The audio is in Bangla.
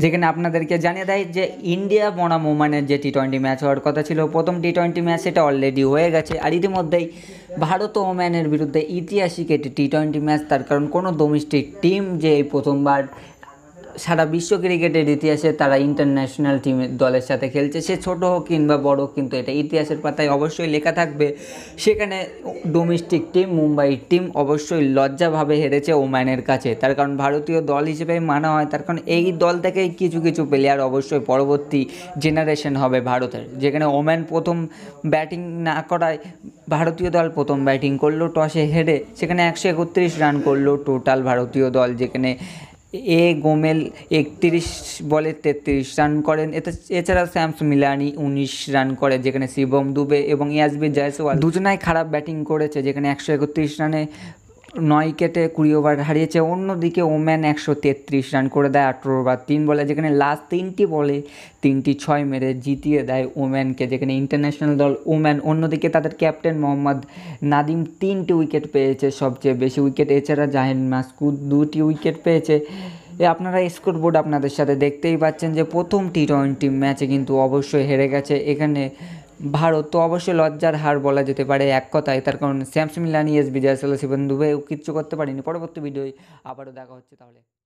যেখানে আপনাদেরকে জানিয়ে দেয় যে ইন্ডিয়া বনাম ওমানের যে টি টোয়েন্টি ম্যাচ হওয়ার কথা ছিল প্রথম টি টোয়েন্টি ম্যাচ সেটা অলরেডি হয়ে গেছে আর ইতিমধ্যেই ভারত ওম্যানের বিরুদ্ধে ইতিহাসিক একটি টি টোয়েন্টি ম্যাচ তার কারণ কোনো ডোমেস্টিক টিম যে এই প্রথমবার সারা বিশ্ব ক্রিকেটের ইতিহাসে তারা ইন্টারন্যাশনাল টিমের দলের সাথে খেলছে সে ছোটো হোক কিংবা বড় কিন্তু এটা ইতিহাসের পাতায় অবশ্যই লেখা থাকবে সেখানে ডোমেস্টিক টিম মুম্বাই টিম অবশ্যই লজ্জাভাবে হেরেছে ওম্যানের কাছে তার কারণ ভারতীয় দল হিসেবে মানা হয় তার কারণ এই দল থেকেই কিছু কিছু প্লেয়ার অবশ্যই পরবর্তী জেনারেশন হবে ভারতের যেখানে ওম্যান প্রথম ব্যাটিং না করায় ভারতীয় দল প্রথম ব্যাটিং করলো টসে হেরে সেখানে একশো একত্রিশ রান করলো টোটাল ভারতীয় দল যেখানে এ গোমেল একত্রিশ বলে তেত্রিশ রান করেন এতে এছাড়া শ্যামস মিলানি উনিশ রান করে যেখানে শিবম দুবে এবং ইয়াসবি জয়সওয়াল দুজনাই খারাপ ব্যাটিং করেছে যেখানে একশো একত্রিশ রানে নয় উইকেটে কুড়ি ওভার হারিয়েছে অন্যদিকে ওম্যান একশো তেত্রিশ রান করে দেয় আঠেরো ওভার তিন বলে যেখানে লাস্ট তিনটি বলে তিনটি ছয় মেরে জিতিয়ে দেয় ওম্যানকে যেখানে ইন্টারন্যাশনাল দল ওম্যান অন্যদিকে তাদের ক্যাপ্টেন মোহাম্মদ নাদিম তিনটি উইকেট পেয়েছে সবচেয়ে বেশি উইকেট এছাড়া জাহিন মাসকুদ দুটি উইকেট পেয়েছে এ আপনারা স্কোর বোর্ড আপনাদের সাথে দেখতেই পাচ্ছেন যে প্রথম টি টোয়েন্টি ম্যাচে কিন্তু অবশ্যই হেরে গেছে এখানে ভারত তো অবশ্যই লজ্জার হার বলা যেতে পারে এক কথায় তার কারণ স্যামসুমিলানি এস বিজয় শিবন দুবেও কিচ্ছু করতে পারিনি পরবর্তী ভিডিওয় আবারও দেখা হচ্ছে তাহলে